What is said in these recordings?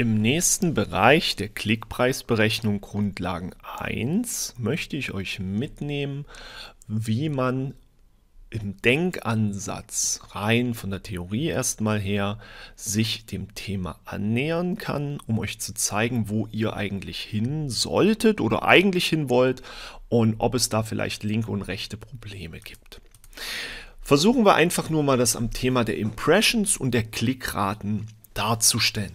Im nächsten Bereich der Klickpreisberechnung Grundlagen 1 möchte ich euch mitnehmen, wie man im Denkansatz rein von der Theorie erstmal her sich dem Thema annähern kann, um euch zu zeigen, wo ihr eigentlich hin solltet oder eigentlich hin wollt und ob es da vielleicht linke und rechte Probleme gibt. Versuchen wir einfach nur mal das am Thema der Impressions und der Klickraten darzustellen.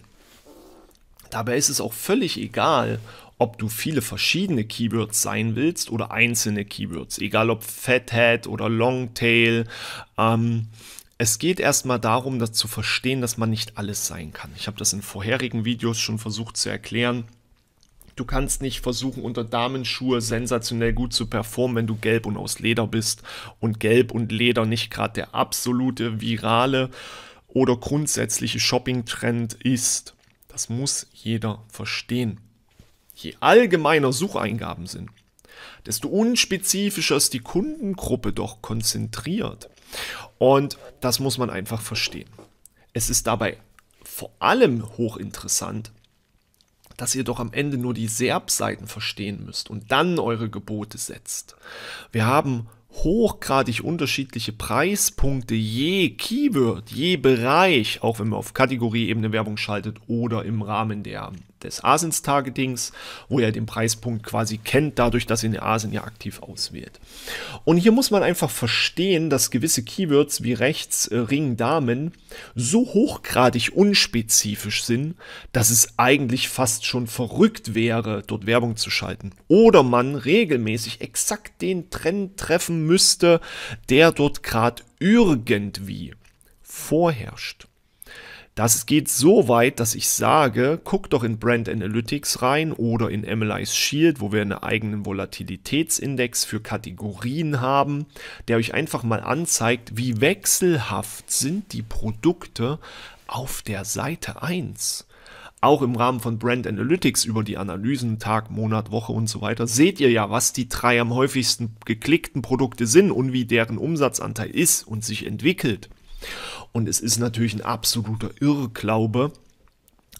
Dabei ist es auch völlig egal, ob du viele verschiedene Keywords sein willst oder einzelne Keywords, egal ob Fathead oder Longtail. Ähm, es geht erstmal darum, das zu verstehen, dass man nicht alles sein kann. Ich habe das in vorherigen Videos schon versucht zu erklären. Du kannst nicht versuchen, unter Damenschuhe sensationell gut zu performen, wenn du gelb und aus Leder bist und gelb und Leder nicht gerade der absolute virale oder grundsätzliche Shopping-Trend ist. Das muss jeder verstehen. Je allgemeiner Sucheingaben sind, desto unspezifischer ist die Kundengruppe doch konzentriert. Und das muss man einfach verstehen. Es ist dabei vor allem hochinteressant, dass ihr doch am Ende nur die Serbseiten verstehen müsst und dann eure Gebote setzt. Wir haben hochgradig unterschiedliche Preispunkte je Keyword, je Bereich, auch wenn man auf Kategorieebene Werbung schaltet oder im Rahmen der des Asens-Targetings, wo er den Preispunkt quasi kennt, dadurch, dass er in Asien ja aktiv auswählt. Und hier muss man einfach verstehen, dass gewisse Keywords wie rechts äh, Ring Damen so hochgradig unspezifisch sind, dass es eigentlich fast schon verrückt wäre, dort Werbung zu schalten. Oder man regelmäßig exakt den Trend treffen müsste, der dort gerade irgendwie vorherrscht. Das geht so weit, dass ich sage, guck doch in Brand Analytics rein oder in MLI's Shield, wo wir einen eigenen Volatilitätsindex für Kategorien haben, der euch einfach mal anzeigt, wie wechselhaft sind die Produkte auf der Seite 1 auch im Rahmen von Brand Analytics über die Analysen Tag, Monat, Woche und so weiter, seht ihr ja, was die drei am häufigsten geklickten Produkte sind und wie deren Umsatzanteil ist und sich entwickelt. Und es ist natürlich ein absoluter Irrglaube,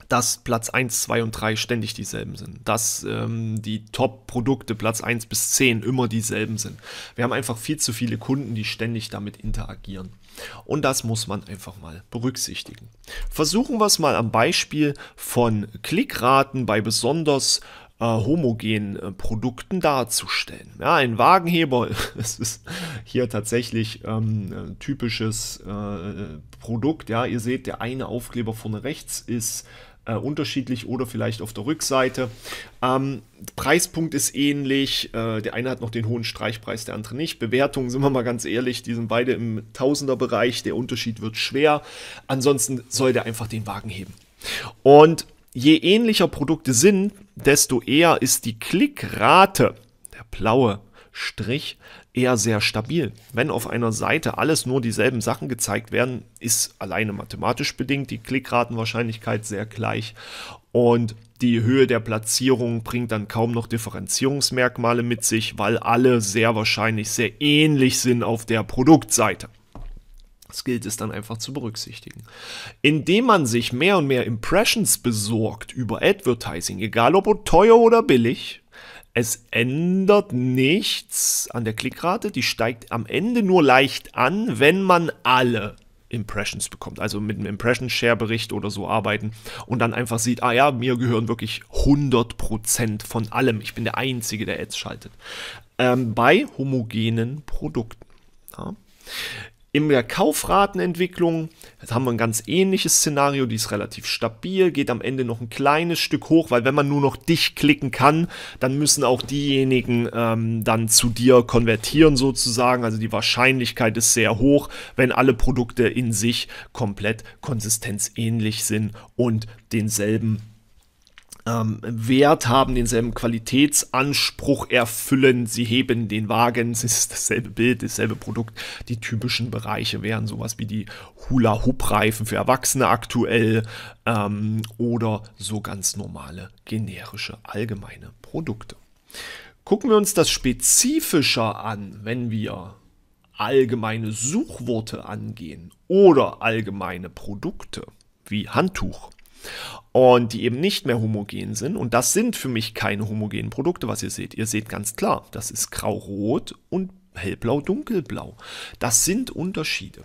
dass Platz 1, 2 und 3 ständig dieselben sind, dass ähm, die Top-Produkte Platz 1 bis 10 immer dieselben sind. Wir haben einfach viel zu viele Kunden, die ständig damit interagieren. Und das muss man einfach mal berücksichtigen. Versuchen wir es mal am Beispiel von Klickraten bei besonders äh, homogenen äh, Produkten darzustellen. Ja, ein Wagenheber, das ist hier tatsächlich ähm, äh, typisches äh, äh, Produkt. Ja, ihr seht, der eine Aufkleber vorne rechts ist äh, unterschiedlich oder vielleicht auf der Rückseite. Ähm, Preispunkt ist ähnlich. Äh, der eine hat noch den hohen Streichpreis, der andere nicht. Bewertungen, sind wir mal ganz ehrlich, die sind beide im Tausenderbereich. Der Unterschied wird schwer. Ansonsten soll der einfach den Wagen heben. Und je ähnlicher Produkte sind, desto eher ist die Klickrate, der blaue Strich, eher sehr stabil. Wenn auf einer Seite alles nur dieselben Sachen gezeigt werden, ist alleine mathematisch bedingt die Klickratenwahrscheinlichkeit sehr gleich und die Höhe der Platzierung bringt dann kaum noch Differenzierungsmerkmale mit sich, weil alle sehr wahrscheinlich sehr ähnlich sind auf der Produktseite. Das gilt es dann einfach zu berücksichtigen. Indem man sich mehr und mehr Impressions besorgt über Advertising, egal ob teuer oder billig, es ändert nichts an der Klickrate, die steigt am Ende nur leicht an, wenn man alle Impressions bekommt. Also mit einem Impression-Share-Bericht oder so arbeiten und dann einfach sieht, ah ja, mir gehören wirklich 100% von allem. Ich bin der Einzige, der Ads schaltet. Ähm, bei homogenen Produkten. Ja. In der Kaufratenentwicklung jetzt haben wir ein ganz ähnliches Szenario, die ist relativ stabil, geht am Ende noch ein kleines Stück hoch, weil wenn man nur noch dich klicken kann, dann müssen auch diejenigen ähm, dann zu dir konvertieren sozusagen. Also die Wahrscheinlichkeit ist sehr hoch, wenn alle Produkte in sich komplett konsistenzähnlich sind und denselben ähm, Wert haben, denselben Qualitätsanspruch erfüllen. Sie heben den Wagen, es ist dasselbe Bild, dasselbe Produkt. Die typischen Bereiche wären sowas wie die Hula-Hoop-Reifen für Erwachsene aktuell ähm, oder so ganz normale generische allgemeine Produkte. Gucken wir uns das spezifischer an, wenn wir allgemeine Suchworte angehen oder allgemeine Produkte wie Handtuch und die eben nicht mehr homogen sind. Und das sind für mich keine homogenen Produkte, was ihr seht. Ihr seht ganz klar, das ist grau-rot und hellblau-dunkelblau. Das sind Unterschiede.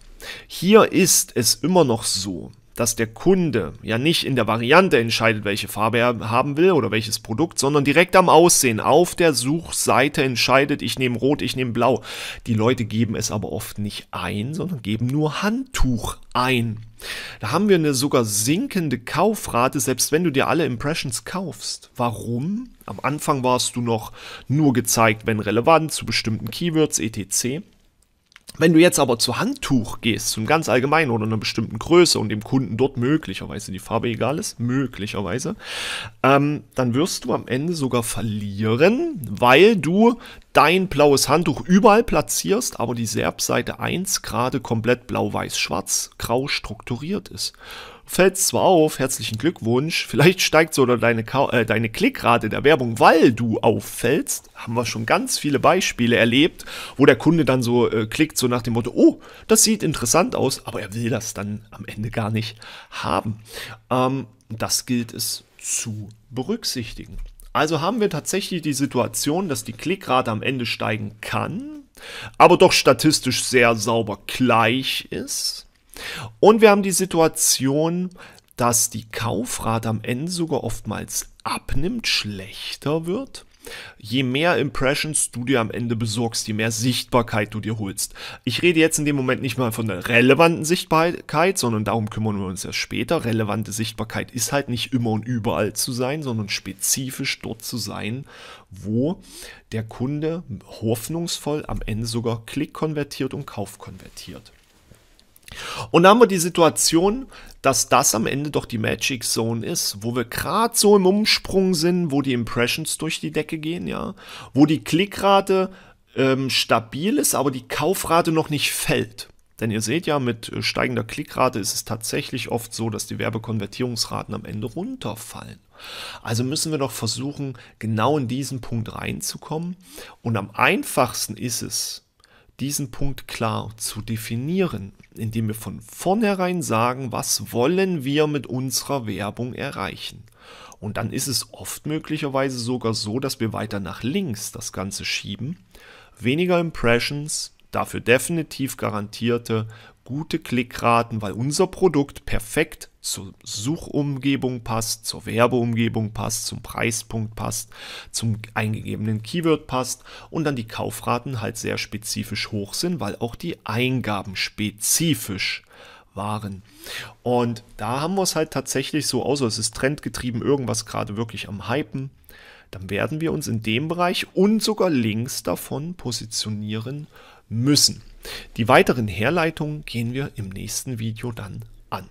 Hier ist es immer noch so, dass der Kunde ja nicht in der Variante entscheidet, welche Farbe er haben will oder welches Produkt, sondern direkt am Aussehen auf der Suchseite entscheidet, ich nehme rot, ich nehme blau. Die Leute geben es aber oft nicht ein, sondern geben nur Handtuch ein. Da haben wir eine sogar sinkende Kaufrate, selbst wenn du dir alle Impressions kaufst. Warum? Am Anfang warst du noch nur gezeigt, wenn relevant, zu bestimmten Keywords etc. Wenn du jetzt aber zu Handtuch gehst, zum ganz allgemeinen oder einer bestimmten Größe und dem Kunden dort möglicherweise die Farbe egal ist, möglicherweise, ähm, dann wirst du am Ende sogar verlieren, weil du dein blaues Handtuch überall platzierst, aber die Serbseite 1 gerade komplett blau-weiß-schwarz grau strukturiert ist fällt zwar auf, herzlichen Glückwunsch, vielleicht steigt so deine, äh, deine Klickrate der Werbung, weil du auffällst. Haben wir schon ganz viele Beispiele erlebt, wo der Kunde dann so äh, klickt, so nach dem Motto, oh, das sieht interessant aus, aber er will das dann am Ende gar nicht haben. Ähm, das gilt es zu berücksichtigen. Also haben wir tatsächlich die Situation, dass die Klickrate am Ende steigen kann, aber doch statistisch sehr sauber gleich ist. Und wir haben die Situation, dass die Kaufrate am Ende sogar oftmals abnimmt, schlechter wird. Je mehr Impressions du dir am Ende besorgst, je mehr Sichtbarkeit du dir holst. Ich rede jetzt in dem Moment nicht mal von der relevanten Sichtbarkeit, sondern darum kümmern wir uns erst später. Relevante Sichtbarkeit ist halt nicht immer und überall zu sein, sondern spezifisch dort zu sein, wo der Kunde hoffnungsvoll am Ende sogar Klick konvertiert und Kauf konvertiert. Und dann haben wir die Situation, dass das am Ende doch die Magic Zone ist, wo wir gerade so im Umsprung sind, wo die Impressions durch die Decke gehen, ja, wo die Klickrate ähm, stabil ist, aber die Kaufrate noch nicht fällt. Denn ihr seht ja, mit äh, steigender Klickrate ist es tatsächlich oft so, dass die Werbekonvertierungsraten am Ende runterfallen. Also müssen wir doch versuchen, genau in diesen Punkt reinzukommen. Und am einfachsten ist es, diesen Punkt klar zu definieren, indem wir von vornherein sagen, was wollen wir mit unserer Werbung erreichen. Und dann ist es oft möglicherweise sogar so, dass wir weiter nach links das Ganze schieben. Weniger Impressions, dafür definitiv garantierte gute Klickraten, weil unser Produkt perfekt zur Suchumgebung passt, zur Werbeumgebung passt, zum Preispunkt passt, zum eingegebenen Keyword passt und dann die Kaufraten halt sehr spezifisch hoch sind, weil auch die Eingaben spezifisch waren. Und da haben wir es halt tatsächlich so aus, es ist trendgetrieben, irgendwas gerade wirklich am Hypen. Dann werden wir uns in dem Bereich und sogar links davon positionieren müssen. Die weiteren Herleitungen gehen wir im nächsten Video dann an.